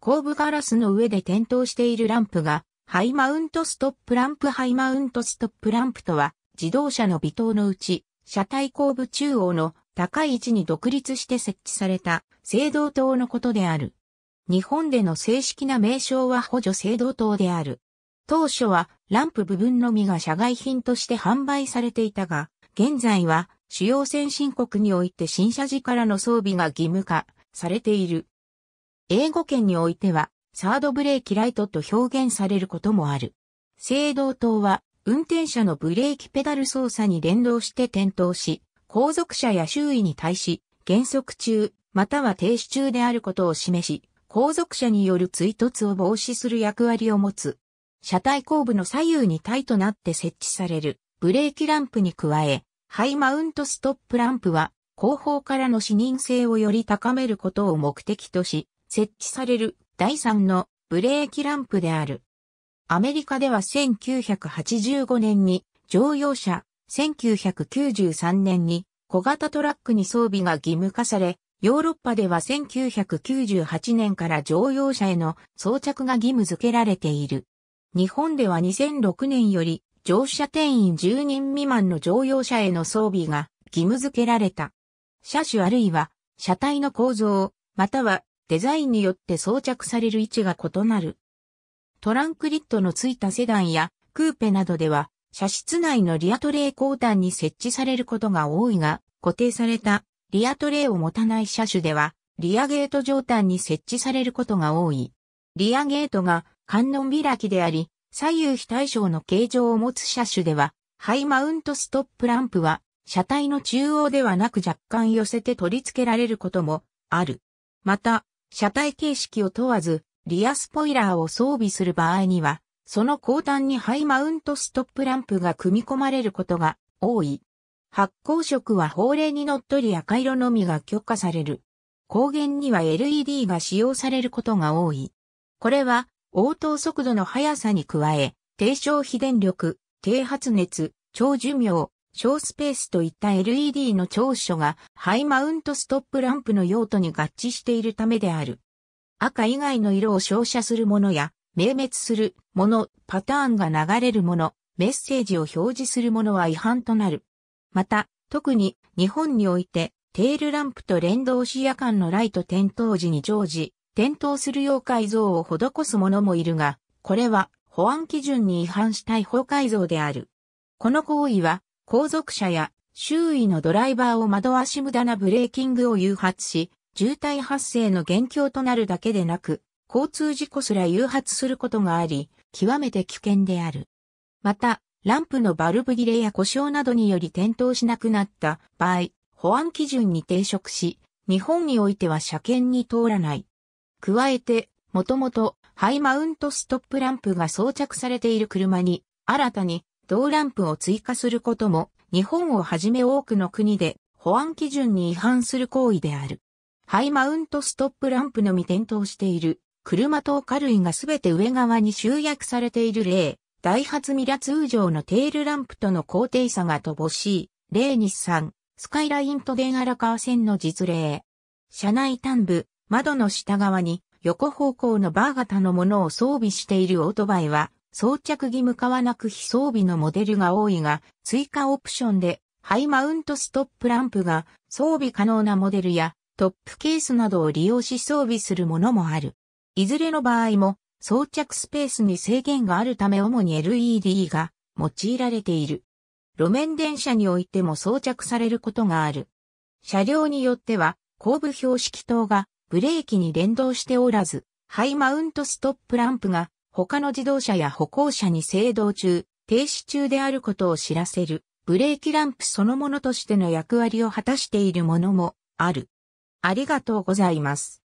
後部ガラスの上で点灯しているランプが、ハイマウントストップランプハイマウントストップランプとは、自動車の微灯のうち、車体後部中央の高い位置に独立して設置された、制動灯のことである。日本での正式な名称は補助制動灯である。当初はランプ部分のみが社外品として販売されていたが、現在は主要先進国において新車時からの装備が義務化されている。英語圏においては、サードブレーキライトと表現されることもある。制動灯は、運転者のブレーキペダル操作に連動して点灯し、後続車や周囲に対し、減速中、または停止中であることを示し、後続車による追突を防止する役割を持つ。車体後部の左右にタイとなって設置されるブレーキランプに加え、ハイマウントストップランプは後方からの視認性をより高めることを目的とし、設置される第3のブレーキランプである。アメリカでは1985年に乗用車、1993年に小型トラックに装備が義務化され、ヨーロッパでは1998年から乗用車への装着が義務付けられている。日本では2006年より乗車定員10人未満の乗用車への装備が義務付けられた。車種あるいは車体の構造、またはデザインによって装着される位置が異なる。トランクリットのついたセダンやクーペなどでは、車室内のリアトレイ後端に設置されることが多いが、固定されたリアトレイを持たない車種では、リアゲート上端に設置されることが多い。リアゲートが観音開きであり、左右非対称の形状を持つ車種では、ハイマウントストップランプは、車体の中央ではなく若干寄せて取り付けられることもある。また、車体形式を問わず、リアスポイラーを装備する場合には、その後端にハイマウントストップランプが組み込まれることが多い。発光色は法令にのっとり赤色のみが許可される。光源には LED が使用されることが多い。これは応答速度の速さに加え、低消費電力、低発熱、長寿命、小スペースといった LED の長所がハイマウントストップランプの用途に合致しているためである。赤以外の色を照射するものや、明滅するもの、パターンが流れるもの、メッセージを表示するものは違反となる。また、特に日本において、テールランプと連動視夜間のライト点灯時に常時、点灯するよう改造を施す者もいるが、これは保安基準に違反した違法改造である。この行為は後続車や周囲のドライバーを惑わし無駄なブレーキングを誘発し、渋滞発生の元凶となるだけでなく、交通事故すら誘発することがあり、極めて危険である。また、ランプのバルブ切れや故障などにより点灯しなくなった場合、保安基準に抵触し、日本においては車検に通らない。加えて、もともとハイマウントストップランプが装着されている車に、新たに同ランプを追加することも、日本をはじめ多くの国で保安基準に違反する行為である。ハイマウントストップランプのみ点灯している車と火類がすべて上側に集約されている例、ダイハツミラ通常のテールランプとの高低差が乏しい、例日産、スカイライン都電荒川線の実例。車内端部、窓の下側に横方向のバー型のものを装備しているオートバイは、装着義務化はなく非装備のモデルが多いが、追加オプションで、ハイマウントストップランプが装備可能なモデルやトップケースなどを利用し装備するものもある。いずれの場合も装着スペースに制限があるため主に LED が用いられている。路面電車においても装着されることがある。車両によっては後部標識灯がブレーキに連動しておらず、ハイマウントストップランプが他の自動車や歩行者に制動中、停止中であることを知らせる、ブレーキランプそのものとしての役割を果たしているものもある。ありがとうございます。